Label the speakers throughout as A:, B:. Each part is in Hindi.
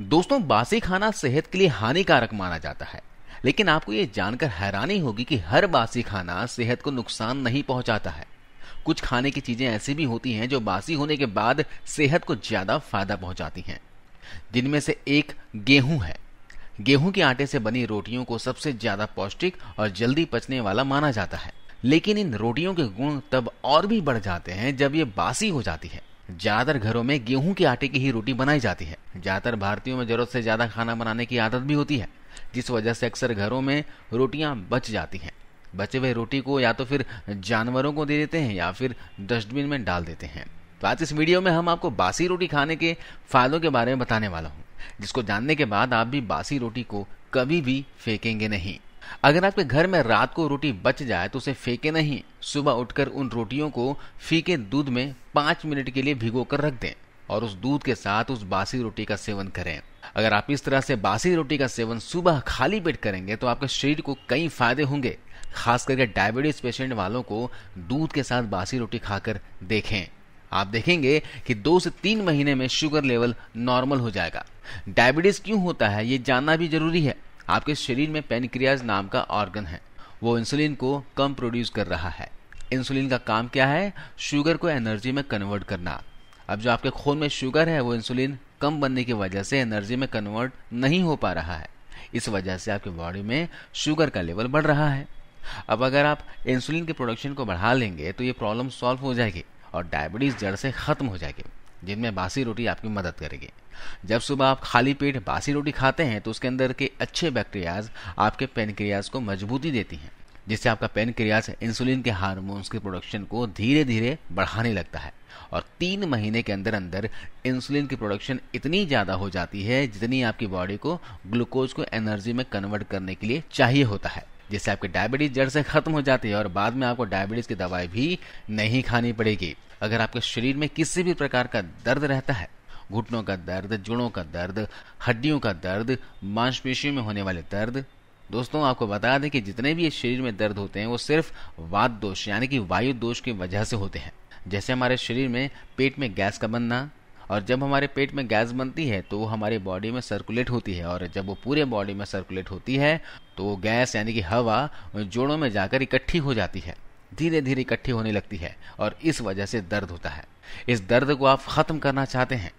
A: दोस्तों बासी खाना सेहत के लिए हानिकारक माना जाता है लेकिन आपको यह जानकर हैरानी होगी कि हर बासी खाना सेहत को नुकसान नहीं पहुंचाता है कुछ खाने की चीजें ऐसी भी होती हैं जो बासी होने के बाद सेहत को ज्यादा फायदा पहुंचाती हैं जिनमें से एक गेहूं है गेहूं के आटे से बनी रोटियों को सबसे ज्यादा पौष्टिक और जल्दी पचने वाला माना जाता है लेकिन इन रोटियों के गुण तब और भी बढ़ जाते हैं जब ये बासी हो जाती है ज़्यादातर घरों में गेहूं के आटे की ही रोटी बनाई जाती है ज़्यादातर भारतीयों में ज़रूरत से ज़्यादा खाना बनाने की आदत भी होती है जिस वजह से अक्सर घरों में रोटियां बच जाती हैं बचे हुए रोटी को या तो फिर जानवरों को दे देते हैं या फिर डस्टबिन में डाल देते हैं तो आज इस वीडियो में हम आपको बासी रोटी खाने के फायदों के बारे में बताने वाला हूँ जिसको जानने के बाद आप भी बासी रोटी को कभी भी फेंकेंगे नहीं अगर आपके घर में रात को रोटी बच जाए तो उसे फेंके नहीं सुबह उठकर उन रोटियों को फीके दूध में पांच मिनट के लिए भिगो कर रख दें और उस दूध के साथ उस बासी रोटी का सेवन करें अगर आप इस तरह से बासी रोटी का सेवन सुबह खाली पेट करेंगे तो आपके शरीर को कई फायदे होंगे खास करके डायबिटीज पेशेंट वालों को दूध के साथ बासी रोटी खाकर देखें आप देखेंगे कि दो से तीन महीने में शुगर लेवल नॉर्मल हो जाएगा डायबिटीज क्यों होता है ये जानना भी जरूरी है आपके शरीर में पेनक्रियाज नाम का ऑर्गन है वो इंसुलिन को कम प्रोड्यूस कर रहा है इंसुलिन का काम क्या है शुगर को एनर्जी में कन्वर्ट करना अब जो आपके खून में शुगर है वो इंसुलिन कम बनने की वजह से एनर्जी में कन्वर्ट नहीं हो पा रहा है इस वजह से आपके बॉडी में शुगर का लेवल बढ़ रहा है अब अगर आप इंसुलिन के प्रोडक्शन को बढ़ा लेंगे तो ये प्रॉब्लम सॉल्व हो जाएगी और डायबिटीज़ जड़ से ख़त्म हो जाएगी जिनमें बासी रोटी आपकी मदद करेगी जब सुबह आप खाली पेट बासी रोटी खाते हैं तो उसके अंदर के अच्छे बैक्टीरियाज आपके पेनक्रियाज को मजबूती देती हैं जिससे आपका पेनक्रियाज इंसुलिन के हार्मोन्स के प्रोडक्शन को धीरे धीरे बढ़ाने लगता है और तीन महीने के अंदर अंदर इंसुलिन की प्रोडक्शन इतनी ज़्यादा हो जाती है जितनी आपकी बॉडी को ग्लूकोज को एनर्जी में कन्वर्ट करने के लिए चाहिए होता है जिससे आपकी डायबिटीज जड़ से खत्म हो जाती है और बाद में आपको डायबिटीज की दवाई भी नहीं खानी पड़ेगी अगर आपके शरीर में किसी भी प्रकार का दर्द रहता है घुटनों का दर्द जुड़ों का दर्द हड्डियों का दर्द मांसपेशियों में होने वाले दर्द दोस्तों आपको बता दें कि जितने भी शरीर में दर्द होते हैं वो सिर्फ वात दोष यानी कि वायु दोष की वजह से होते हैं जैसे हमारे शरीर में पेट में गैस का बनना और जब हमारे पेट में गैस बनती है तो वो हमारे बॉडी में सर्कुलेट होती है और जब वो पूरे बॉडी में सर्कुलेट होती है तो गैस यानी कि हवा जोड़ों में जाकर इकट्ठी हो जाती है धीरे धीरे इकट्ठी होने लगती है और इस वजह से दर्द होता है इस दर्द को आप ख़त्म करना चाहते हैं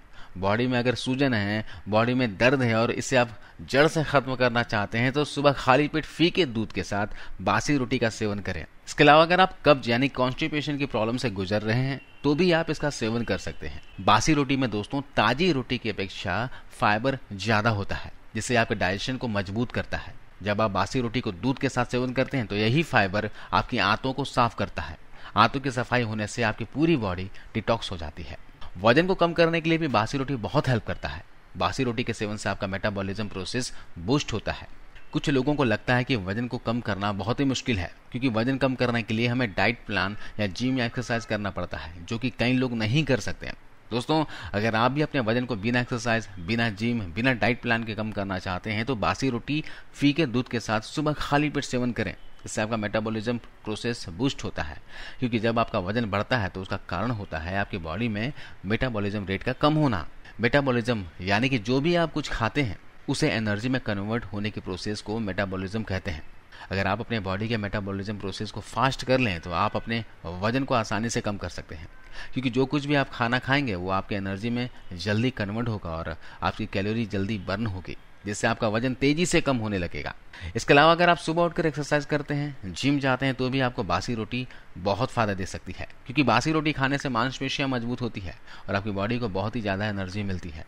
A: बॉडी में अगर सूजन है बॉडी में दर्द है और इसे आप जड़ से खत्म करना चाहते हैं तो सुबह खाली पेट फीके दूध के साथ बासी रोटी का सेवन करें इसके अलावा अगर आप कब्ज यानी कॉन्स्टिपेशन की प्रॉब्लम से गुजर रहे हैं तो भी आप इसका सेवन कर सकते हैं बासी रोटी में दोस्तों ताजी रोटी की अपेक्षा फाइबर ज्यादा होता है जिससे आपके डाइजेशन को मजबूत करता है जब आप बासी रोटी को दूध के साथ सेवन करते हैं तो यही फाइबर आपकी आंतों को साफ करता है आंतों की सफाई होने से आपकी पूरी बॉडी डिटॉक्स हो जाती है वजन को कम करने के लिए भी बासी रोटी बहुत हेल्प करता है बासी रोटी के सेवन से आपका मेटाबॉलिज्म प्रोसेस बूस्ट होता है कुछ लोगों को लगता है कि वजन को कम करना बहुत ही मुश्किल है क्योंकि वजन कम करने के लिए हमें डाइट प्लान या जिम या एक्सरसाइज करना पड़ता है जो कि कई लोग नहीं कर सकते हैं दोस्तों अगर आप भी अपने वजन को बिना एक्सरसाइज बिना जिम बिना डाइट प्लान के कम करना चाहते हैं तो बासी रोटी फीके दूध के साथ सुबह खाली पेट सेवन करें इससे आपका मेटाबॉलिज्म प्रोसेस बूस्ट होता है क्योंकि जब आपका वजन बढ़ता है तो उसका कारण होता है आपकी बॉडी में मेटाबॉलिज्म रेट का कम होना मेटाबॉलिज्म यानी कि जो भी आप कुछ खाते हैं उसे एनर्जी में कन्वर्ट होने की प्रोसेस को मेटाबॉलिज्म कहते हैं अगर आप अपने बॉडी के मेटाबॉलिज्म प्रोसेस को फास्ट कर लें तो आप अपने वजन को आसानी से कम कर सकते हैं क्योंकि जो कुछ भी आप खाना खाएंगे वो आपके एनर्जी में जल्दी कन्वर्ट होगा और आपकी कैलोरी जल्दी बर्न होगी जिससे आपका वजन तेजी से कम होने लगेगा इसके अलावा अगर आप सुबह उठकर एक्सरसाइज करते हैं जिम जाते हैं तो भी आपको बासी रोटी बहुत फायदा दे सकती है क्योंकि बासी रोटी खाने से मांसपेशियां मजबूत होती है और आपकी बॉडी को बहुत ही ज़्यादा एनर्जी मिलती है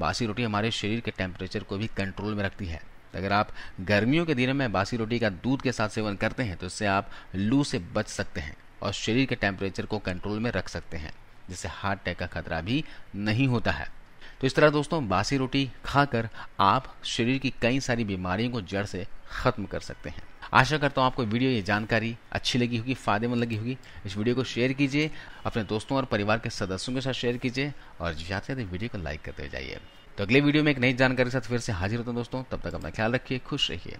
A: बासी रोटी हमारे शरीर के टेम्परेचर को भी कंट्रोल में रखती है तो अगर आप गर्मियों के दिनों में बासी रोटी का दूध के साथ सेवन करते हैं तो इससे आप लू से बच सकते हैं और शरीर के टेम्परेचर को कंट्रोल में रख सकते हैं जिससे हार्ट अटैक का खतरा भी नहीं होता है तो इस तरह दोस्तों बासी रोटी खाकर आप शरीर की कई सारी बीमारियों को जड़ से ख़त्म कर सकते हैं आशा करता हूँ आपको वीडियो ये जानकारी अच्छी लगी होगी फायदेमंद लगी होगी इस वीडियो को शेयर कीजिए अपने दोस्तों और परिवार के सदस्यों के साथ शेयर कीजिए और जाते जाते वीडियो को लाइक करते जाइए तो अगले वीडियो में एक नई जानकारी के साथ फिर से हाजिर होता हूँ दोस्तों तब तक अपना ख्याल रखिए खुश रहिए